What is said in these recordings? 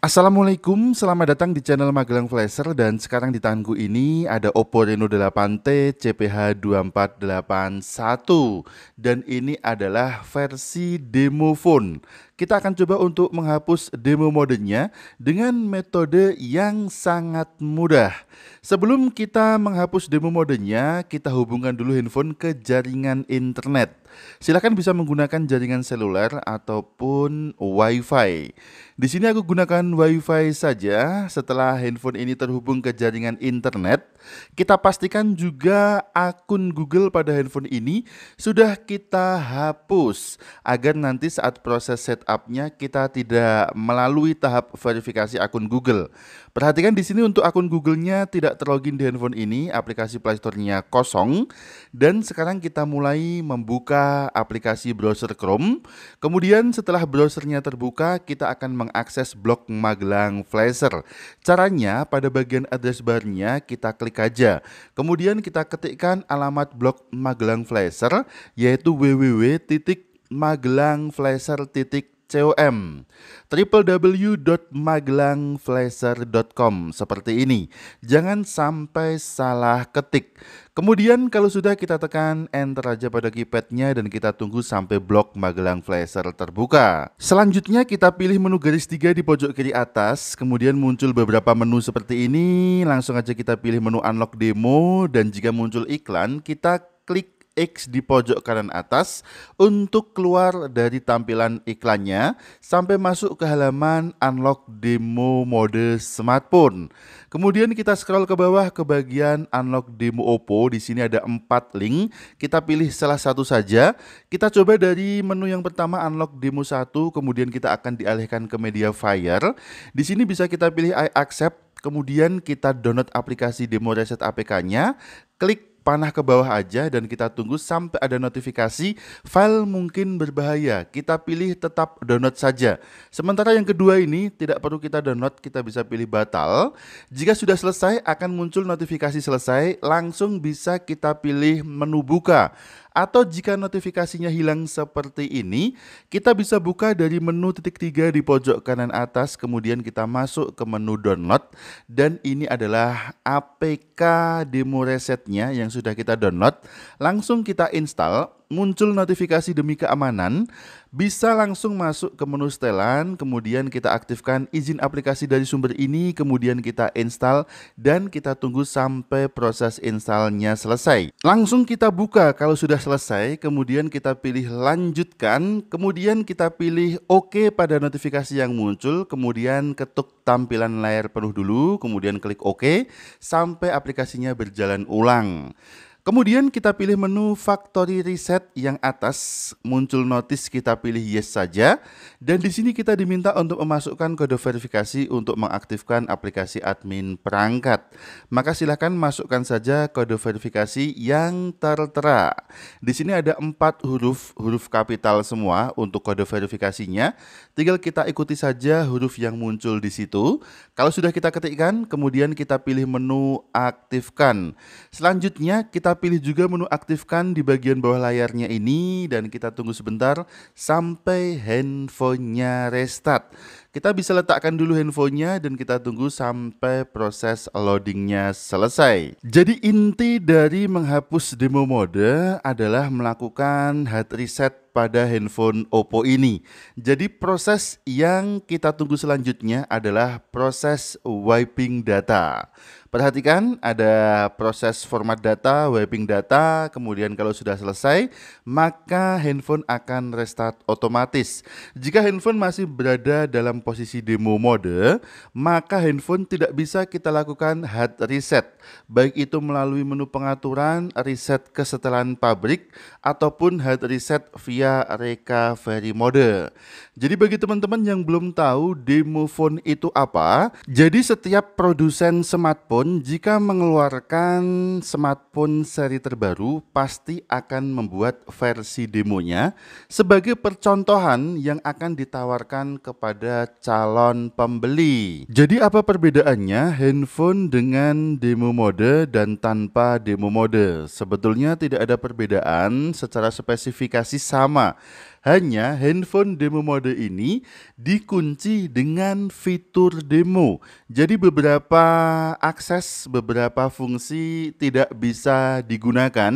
Assalamualaikum, selamat datang di channel Magelang Flasher dan sekarang di tanganku ini ada Oppo Reno 8T CPH2481 dan ini adalah versi demo phone kita akan coba untuk menghapus demo modenya dengan metode yang sangat mudah. Sebelum kita menghapus demo modenya, kita hubungkan dulu handphone ke jaringan internet. Silahkan bisa menggunakan jaringan seluler ataupun WiFi. Di sini aku gunakan WiFi saja. Setelah handphone ini terhubung ke jaringan internet, kita pastikan juga akun Google pada handphone ini sudah kita hapus agar nanti saat proses setup setupnya kita tidak melalui tahap verifikasi akun Google. Perhatikan di sini untuk akun Google-nya tidak terlogin di handphone ini, aplikasi Play Store-nya kosong. Dan sekarang kita mulai membuka aplikasi browser Chrome. Kemudian setelah browsernya terbuka, kita akan mengakses blog Magelang Flasher. Caranya pada bagian address bar-nya kita klik aja. Kemudian kita ketikkan alamat blog Magelang Flasher yaitu www COM www.magelangflasher.com seperti ini. Jangan sampai salah ketik. Kemudian kalau sudah kita tekan enter aja pada keypadnya dan kita tunggu sampai blok Magelang Flasher terbuka. Selanjutnya kita pilih menu garis tiga di pojok kiri atas, kemudian muncul beberapa menu seperti ini. Langsung aja kita pilih menu unlock demo dan jika muncul iklan kita klik X di pojok kanan atas untuk keluar dari tampilan iklannya sampai masuk ke halaman unlock demo mode smartphone. Kemudian kita scroll ke bawah ke bagian unlock demo Oppo. Di sini ada empat link. Kita pilih salah satu saja. Kita coba dari menu yang pertama unlock demo 1, kemudian kita akan dialihkan ke media Fire. Di sini bisa kita pilih I accept Kemudian kita download aplikasi demo reset APK-nya, klik panah ke bawah aja dan kita tunggu sampai ada notifikasi file mungkin berbahaya. Kita pilih tetap download saja. Sementara yang kedua ini tidak perlu kita download, kita bisa pilih batal. Jika sudah selesai akan muncul notifikasi selesai, langsung bisa kita pilih menu buka atau jika notifikasinya hilang seperti ini, kita bisa buka dari menu titik tiga di pojok kanan atas, kemudian kita masuk ke menu download. Dan ini adalah APK demo resetnya yang sudah kita download. Langsung kita install muncul notifikasi demi keamanan, bisa langsung masuk ke menu setelan, kemudian kita aktifkan izin aplikasi dari sumber ini, kemudian kita install dan kita tunggu sampai proses installnya selesai. Langsung kita buka kalau sudah selesai, kemudian kita pilih lanjutkan, kemudian kita pilih OK pada notifikasi yang muncul, kemudian ketuk tampilan layar penuh dulu, kemudian klik OK sampai aplikasinya berjalan ulang. Kemudian kita pilih menu factory reset yang atas, muncul notice kita pilih yes saja dan di sini kita diminta untuk memasukkan kode verifikasi untuk mengaktifkan aplikasi admin perangkat. Maka silahkan masukkan saja kode verifikasi yang tertera. Di sini ada empat huruf huruf kapital semua untuk kode verifikasinya. Tinggal kita ikuti saja huruf yang muncul di situ. Kalau sudah kita ketikkan, kemudian kita pilih menu aktifkan. Selanjutnya kita kita pilih juga menu aktifkan di bagian bawah layarnya ini dan kita tunggu sebentar sampai handphonenya restart. Kita bisa letakkan dulu handphonenya dan kita tunggu sampai proses loadingnya selesai. Jadi inti dari menghapus demo mode adalah melakukan hard reset pada handphone Oppo ini. Jadi proses yang kita tunggu selanjutnya adalah proses wiping data. Perhatikan ada proses format data, wiping data, kemudian kalau sudah selesai, maka handphone akan restart otomatis. Jika handphone masih berada dalam posisi demo mode, maka handphone tidak bisa kita lakukan hard reset, baik itu melalui menu pengaturan, reset kesetelan pabrik, ataupun hard reset via recovery mode. Jadi bagi teman-teman yang belum tahu demo phone itu apa, jadi setiap produsen smartphone iPhone jika mengeluarkan smartphone seri terbaru pasti akan membuat versi demonya sebagai percontohan yang akan ditawarkan kepada calon pembeli. Jadi apa perbedaannya handphone dengan demo mode dan tanpa demo mode? Sebetulnya tidak ada perbedaan, secara spesifikasi sama. Hanya handphone demo mode ini dikunci dengan fitur demo. Jadi beberapa akses, beberapa fungsi tidak bisa digunakan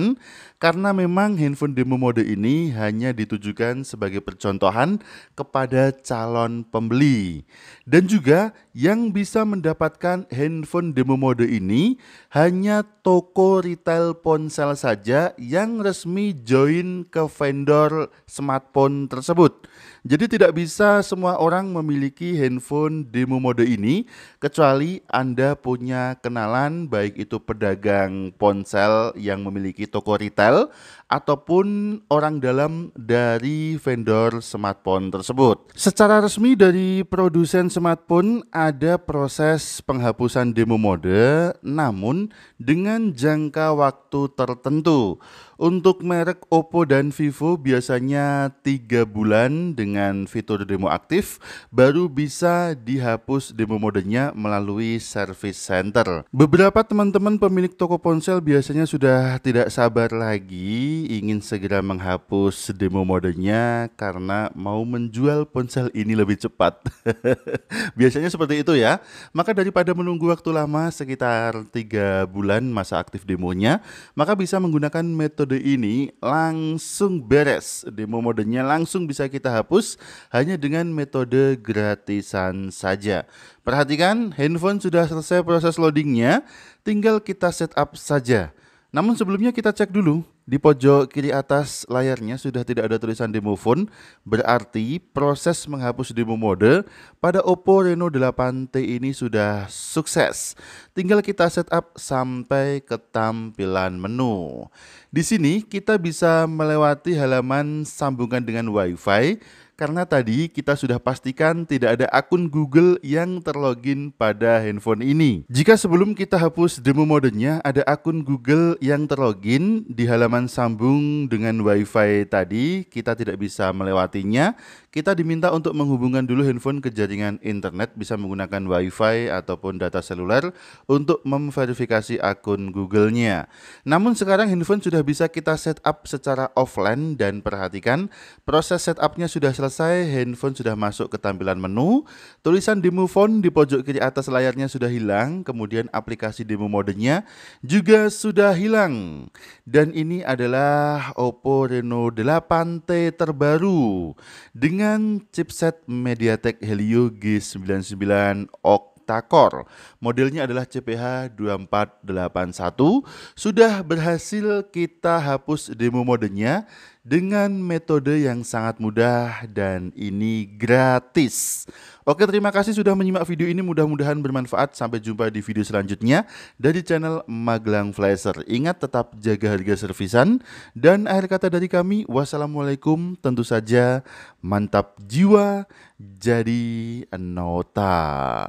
karena memang handphone demo mode ini hanya ditujukan sebagai percontohan kepada calon pembeli. Dan juga yang bisa mendapatkan handphone demo mode ini hanya toko retail ponsel saja yang resmi join ke vendor smartphone tersebut. Jadi tidak bisa semua orang memiliki handphone demo mode ini kecuali Anda punya kenalan baik itu pedagang ponsel yang memiliki toko retail ataupun orang dalam dari vendor smartphone tersebut. Secara resmi dari produsen smartphone ada proses penghapusan demo mode namun dengan jangka waktu tertentu. Untuk merek Oppo dan Vivo biasanya tiga bulan dengan fitur demo aktif baru bisa dihapus demo modenya melalui service center. Beberapa teman-teman pemilik toko ponsel biasanya sudah tidak sabar lagi ingin segera menghapus demo modenya karena mau menjual ponsel ini lebih cepat. Biasanya seperti itu ya. Maka daripada menunggu waktu lama sekitar tiga bulan masa aktif demonya, maka bisa menggunakan metode ini langsung beres. Demo modenya langsung bisa kita hapus hanya dengan metode gratisan saja. Perhatikan, handphone sudah selesai proses loadingnya, tinggal kita setup saja. Namun sebelumnya kita cek dulu di pojok kiri atas layarnya sudah tidak ada tulisan demo phone, berarti proses menghapus demo mode pada Oppo Reno 8T ini sudah sukses. Tinggal kita setup sampai ke tampilan menu. Di sini kita bisa melewati halaman sambungan dengan WiFi, karena tadi kita sudah pastikan tidak ada akun Google yang terlogin pada handphone ini. Jika sebelum kita hapus demo modenya ada akun Google yang terlogin di halaman sambung dengan WiFi tadi, kita tidak bisa melewatinya. Kita diminta untuk menghubungkan dulu handphone ke jaringan internet bisa menggunakan WiFi ataupun data seluler untuk memverifikasi akun Google-nya. Namun sekarang handphone sudah bisa kita setup secara offline dan perhatikan proses setupnya sudah selesai, handphone sudah masuk ke tampilan menu. Tulisan demo phone di pojok kiri atas layarnya sudah hilang, kemudian aplikasi demo modenya juga sudah hilang. Dan ini adalah Oppo Reno 8T terbaru dengan chipset MediaTek Helio G99 Octa. Takor. Modelnya adalah CPH 2481. Sudah berhasil kita hapus demo modenya dengan metode yang sangat mudah dan ini gratis. Oke, terima kasih sudah menyimak video ini. Mudah-mudahan bermanfaat. Sampai jumpa di video selanjutnya dari channel Magelang Flasher. Ingat tetap jaga harga servisan dan akhir kata dari kami, wassalamualaikum. Tentu saja mantap jiwa jadi nota.